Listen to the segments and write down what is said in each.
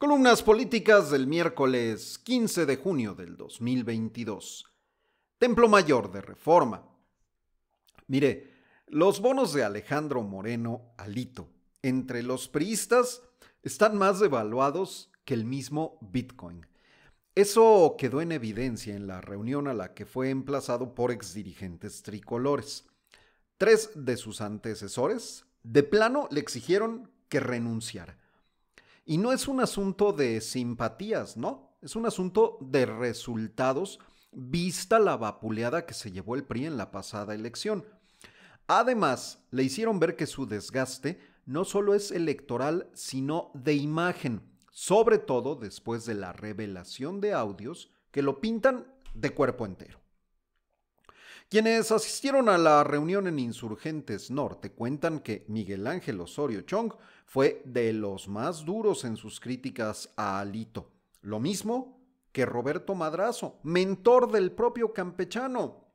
Columnas políticas del miércoles 15 de junio del 2022. Templo Mayor de Reforma. Mire, los bonos de Alejandro Moreno Alito entre los priistas están más devaluados que el mismo Bitcoin. Eso quedó en evidencia en la reunión a la que fue emplazado por exdirigentes tricolores. Tres de sus antecesores de plano le exigieron que renunciara y no es un asunto de simpatías, ¿no? Es un asunto de resultados vista la vapuleada que se llevó el PRI en la pasada elección. Además, le hicieron ver que su desgaste no solo es electoral, sino de imagen, sobre todo después de la revelación de audios que lo pintan de cuerpo entero. Quienes asistieron a la reunión en Insurgentes Norte cuentan que Miguel Ángel Osorio Chong fue de los más duros en sus críticas a Alito. Lo mismo que Roberto Madrazo, mentor del propio campechano.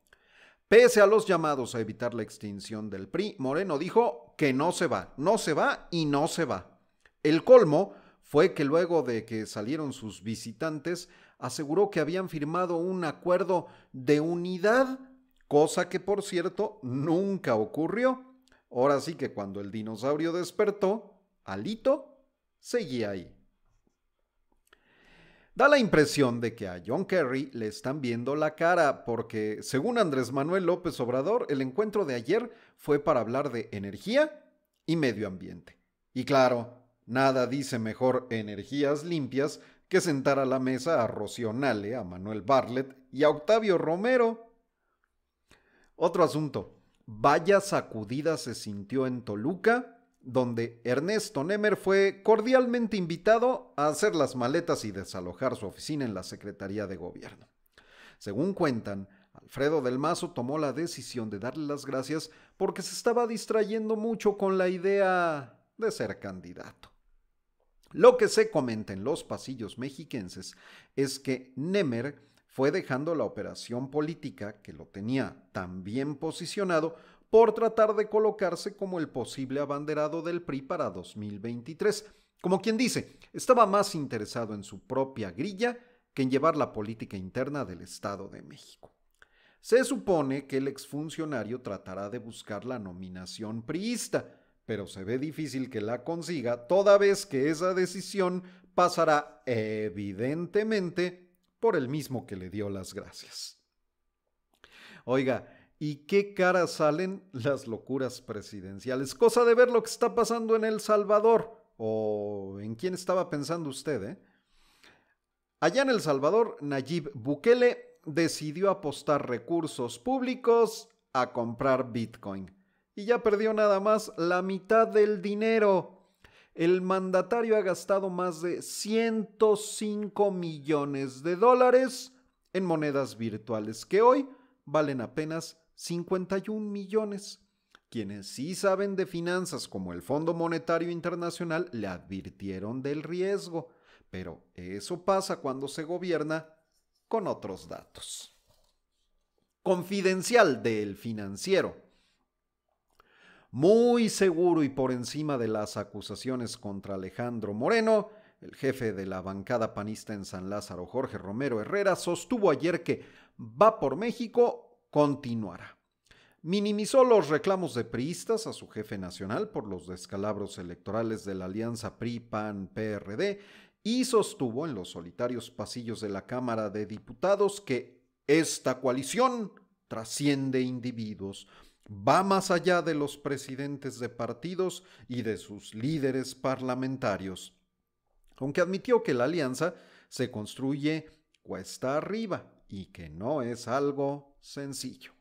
Pese a los llamados a evitar la extinción del PRI, Moreno dijo que no se va, no se va y no se va. El colmo fue que luego de que salieron sus visitantes, aseguró que habían firmado un acuerdo de unidad, cosa que por cierto nunca ocurrió. Ahora sí que cuando el dinosaurio despertó, Alito seguía ahí. Da la impresión de que a John Kerry le están viendo la cara porque, según Andrés Manuel López Obrador, el encuentro de ayer fue para hablar de energía y medio ambiente. Y claro, nada dice mejor energías limpias que sentar a la mesa a Rocío Nale, a Manuel Bartlett y a Octavio Romero. Otro asunto. Vaya sacudida se sintió en Toluca donde Ernesto Nemer fue cordialmente invitado a hacer las maletas y desalojar su oficina en la Secretaría de Gobierno. Según cuentan, Alfredo del Mazo tomó la decisión de darle las gracias porque se estaba distrayendo mucho con la idea de ser candidato. Lo que se comenta en los pasillos mexiquenses es que Nemer fue dejando la operación política que lo tenía tan bien posicionado por tratar de colocarse como el posible abanderado del PRI para 2023. Como quien dice, estaba más interesado en su propia grilla que en llevar la política interna del Estado de México. Se supone que el exfuncionario tratará de buscar la nominación priista, pero se ve difícil que la consiga toda vez que esa decisión pasará evidentemente por el mismo que le dio las gracias. Oiga, y qué cara salen las locuras presidenciales. Cosa de ver lo que está pasando en El Salvador, o en quién estaba pensando usted, ¿eh? Allá en El Salvador, Nayib Bukele decidió apostar recursos públicos a comprar Bitcoin. Y ya perdió nada más la mitad del dinero. El mandatario ha gastado más de 105 millones de dólares en monedas virtuales que hoy valen apenas 51 millones. Quienes sí saben de finanzas como el Fondo Monetario Internacional le advirtieron del riesgo, pero eso pasa cuando se gobierna con otros datos. Confidencial del financiero. Muy seguro y por encima de las acusaciones contra Alejandro Moreno, el jefe de la bancada panista en San Lázaro, Jorge Romero Herrera, sostuvo ayer que va por México continuará. Minimizó los reclamos de priistas a su jefe nacional por los descalabros electorales de la alianza PRI-PAN-PRD y sostuvo en los solitarios pasillos de la Cámara de Diputados que esta coalición trasciende individuos, va más allá de los presidentes de partidos y de sus líderes parlamentarios. Aunque admitió que la alianza se construye cuesta arriba y que no es algo sencillo.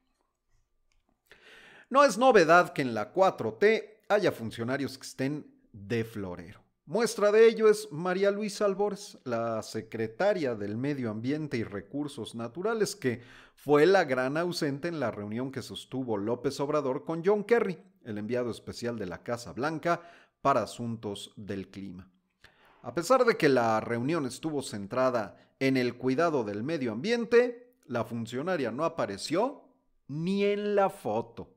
No es novedad que en la 4T haya funcionarios que estén de florero. Muestra de ello es María Luisa Albores, la secretaria del Medio Ambiente y Recursos Naturales, que fue la gran ausente en la reunión que sostuvo López Obrador con John Kerry, el enviado especial de la Casa Blanca para asuntos del clima. A pesar de que la reunión estuvo centrada en el cuidado del medio ambiente, la funcionaria no apareció ni en la foto.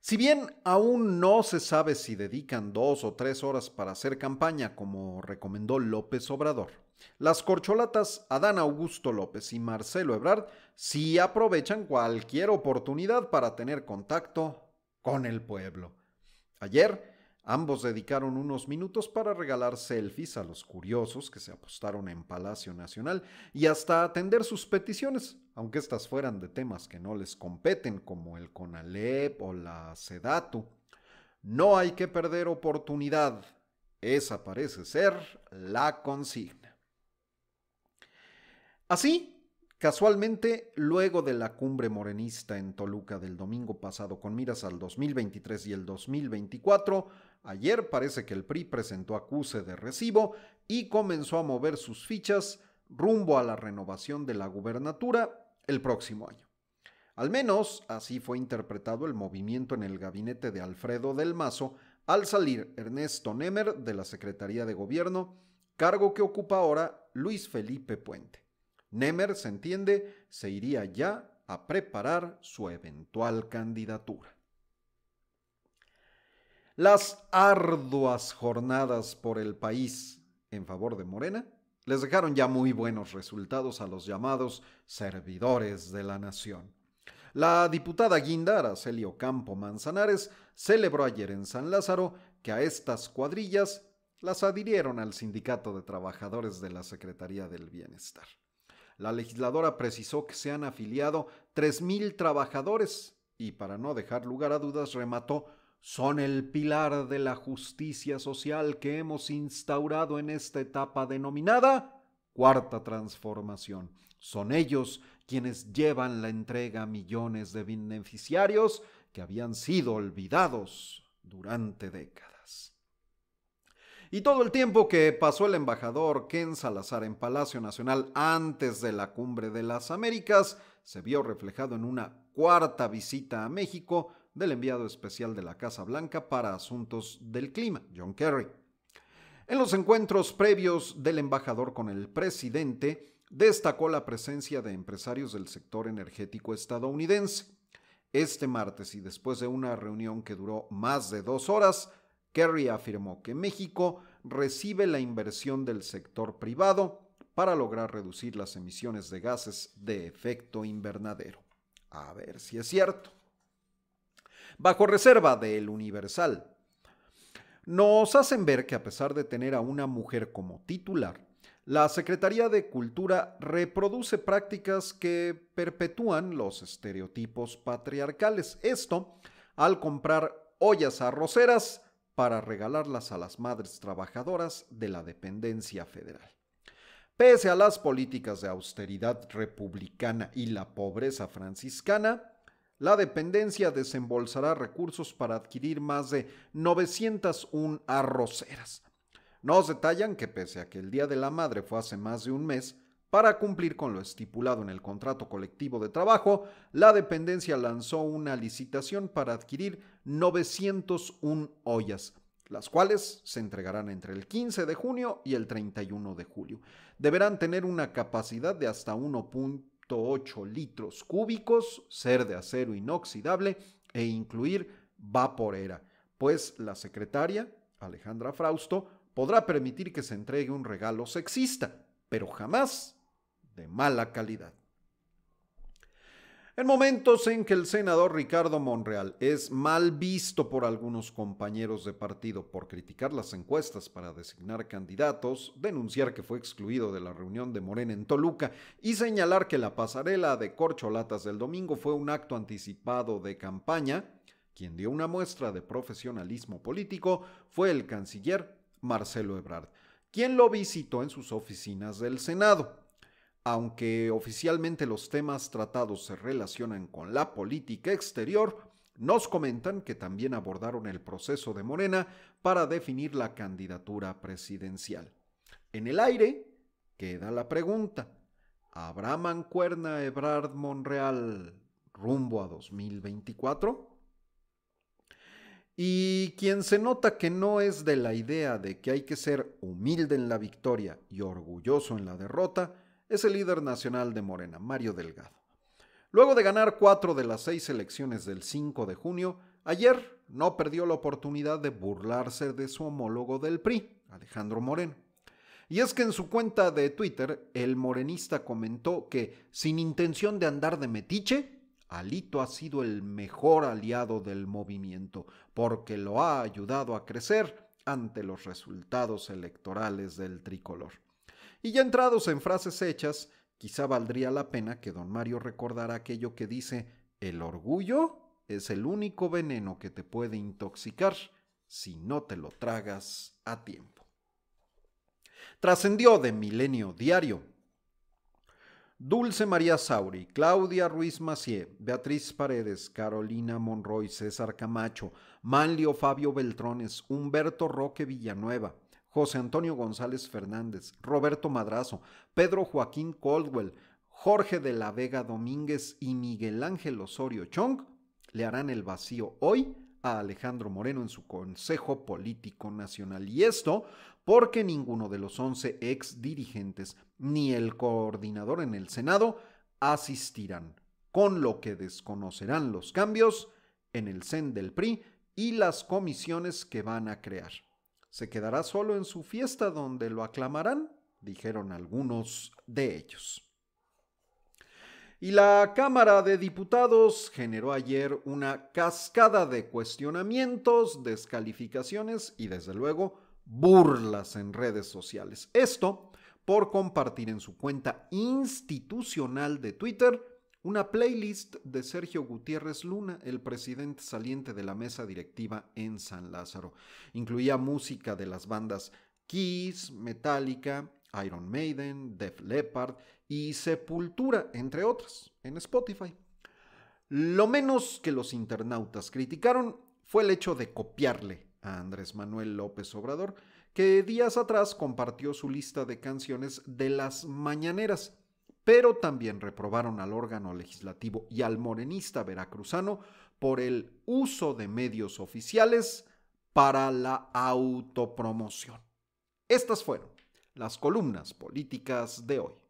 Si bien aún no se sabe si dedican dos o tres horas para hacer campaña, como recomendó López Obrador, las corcholatas Adán Augusto López y Marcelo Ebrard sí aprovechan cualquier oportunidad para tener contacto con el pueblo. Ayer, Ambos dedicaron unos minutos para regalar selfies a los curiosos que se apostaron en Palacio Nacional y hasta atender sus peticiones, aunque estas fueran de temas que no les competen como el CONALEP o la SEDATU. No hay que perder oportunidad. Esa parece ser la consigna. Así, Casualmente, luego de la cumbre morenista en Toluca del domingo pasado con miras al 2023 y el 2024, ayer parece que el PRI presentó acuse de recibo y comenzó a mover sus fichas rumbo a la renovación de la gubernatura el próximo año. Al menos así fue interpretado el movimiento en el gabinete de Alfredo del Mazo al salir Ernesto Nemer de la Secretaría de Gobierno, cargo que ocupa ahora Luis Felipe Puente. Nemer, se entiende, se iría ya a preparar su eventual candidatura. Las arduas jornadas por el país en favor de Morena les dejaron ya muy buenos resultados a los llamados servidores de la nación. La diputada guindara Celio Campo Manzanares celebró ayer en San Lázaro que a estas cuadrillas las adhirieron al Sindicato de Trabajadores de la Secretaría del Bienestar. La legisladora precisó que se han afiliado 3.000 trabajadores y, para no dejar lugar a dudas, remató son el pilar de la justicia social que hemos instaurado en esta etapa denominada cuarta transformación. Son ellos quienes llevan la entrega a millones de beneficiarios que habían sido olvidados durante décadas. Y todo el tiempo que pasó el embajador Ken Salazar en Palacio Nacional antes de la Cumbre de las Américas se vio reflejado en una cuarta visita a México del enviado especial de la Casa Blanca para asuntos del clima, John Kerry. En los encuentros previos del embajador con el presidente, destacó la presencia de empresarios del sector energético estadounidense. Este martes y después de una reunión que duró más de dos horas, Kerry afirmó que México recibe la inversión del sector privado para lograr reducir las emisiones de gases de efecto invernadero. A ver si es cierto. Bajo reserva del Universal. Nos hacen ver que a pesar de tener a una mujer como titular, la Secretaría de Cultura reproduce prácticas que perpetúan los estereotipos patriarcales. Esto al comprar ollas arroceras para regalarlas a las madres trabajadoras de la dependencia federal. Pese a las políticas de austeridad republicana y la pobreza franciscana, la dependencia desembolsará recursos para adquirir más de 901 arroceras. Nos detallan que pese a que el Día de la Madre fue hace más de un mes, para cumplir con lo estipulado en el contrato colectivo de trabajo, la dependencia lanzó una licitación para adquirir 901 ollas, las cuales se entregarán entre el 15 de junio y el 31 de julio. Deberán tener una capacidad de hasta 1.8 litros cúbicos, ser de acero inoxidable e incluir vaporera, pues la secretaria, Alejandra Frausto, podrá permitir que se entregue un regalo sexista, pero jamás de mala calidad. En momentos en que el senador Ricardo Monreal es mal visto por algunos compañeros de partido por criticar las encuestas para designar candidatos, denunciar que fue excluido de la reunión de Morena en Toluca y señalar que la pasarela de corcholatas del domingo fue un acto anticipado de campaña, quien dio una muestra de profesionalismo político fue el canciller Marcelo Ebrard, quien lo visitó en sus oficinas del Senado. Aunque oficialmente los temas tratados se relacionan con la política exterior, nos comentan que también abordaron el proceso de Morena para definir la candidatura presidencial. En el aire queda la pregunta, ¿habrá mancuerna Ebrard Monreal rumbo a 2024? Y quien se nota que no es de la idea de que hay que ser humilde en la victoria y orgulloso en la derrota, es el líder nacional de Morena, Mario Delgado. Luego de ganar cuatro de las seis elecciones del 5 de junio, ayer no perdió la oportunidad de burlarse de su homólogo del PRI, Alejandro Moreno. Y es que en su cuenta de Twitter, el morenista comentó que, sin intención de andar de metiche, Alito ha sido el mejor aliado del movimiento, porque lo ha ayudado a crecer ante los resultados electorales del tricolor. Y ya entrados en frases hechas, quizá valdría la pena que don Mario recordara aquello que dice, el orgullo es el único veneno que te puede intoxicar si no te lo tragas a tiempo. Trascendió de Milenio Diario. Dulce María Sauri, Claudia Ruiz Macié, Beatriz Paredes, Carolina Monroy, César Camacho, Manlio Fabio Beltrones, Humberto Roque Villanueva, José Antonio González Fernández, Roberto Madrazo, Pedro Joaquín Caldwell, Jorge de la Vega Domínguez y Miguel Ángel Osorio Chong le harán el vacío hoy a Alejandro Moreno en su Consejo Político Nacional. Y esto porque ninguno de los 11 ex dirigentes ni el coordinador en el Senado asistirán, con lo que desconocerán los cambios en el CEN del PRI y las comisiones que van a crear. Se quedará solo en su fiesta donde lo aclamarán, dijeron algunos de ellos. Y la Cámara de Diputados generó ayer una cascada de cuestionamientos, descalificaciones y desde luego burlas en redes sociales. Esto por compartir en su cuenta institucional de Twitter una playlist de Sergio Gutiérrez Luna, el presidente saliente de la mesa directiva en San Lázaro. Incluía música de las bandas Kiss, Metallica, Iron Maiden, Def Leppard y Sepultura, entre otras, en Spotify. Lo menos que los internautas criticaron fue el hecho de copiarle a Andrés Manuel López Obrador, que días atrás compartió su lista de canciones de las mañaneras pero también reprobaron al órgano legislativo y al morenista veracruzano por el uso de medios oficiales para la autopromoción. Estas fueron las columnas políticas de hoy.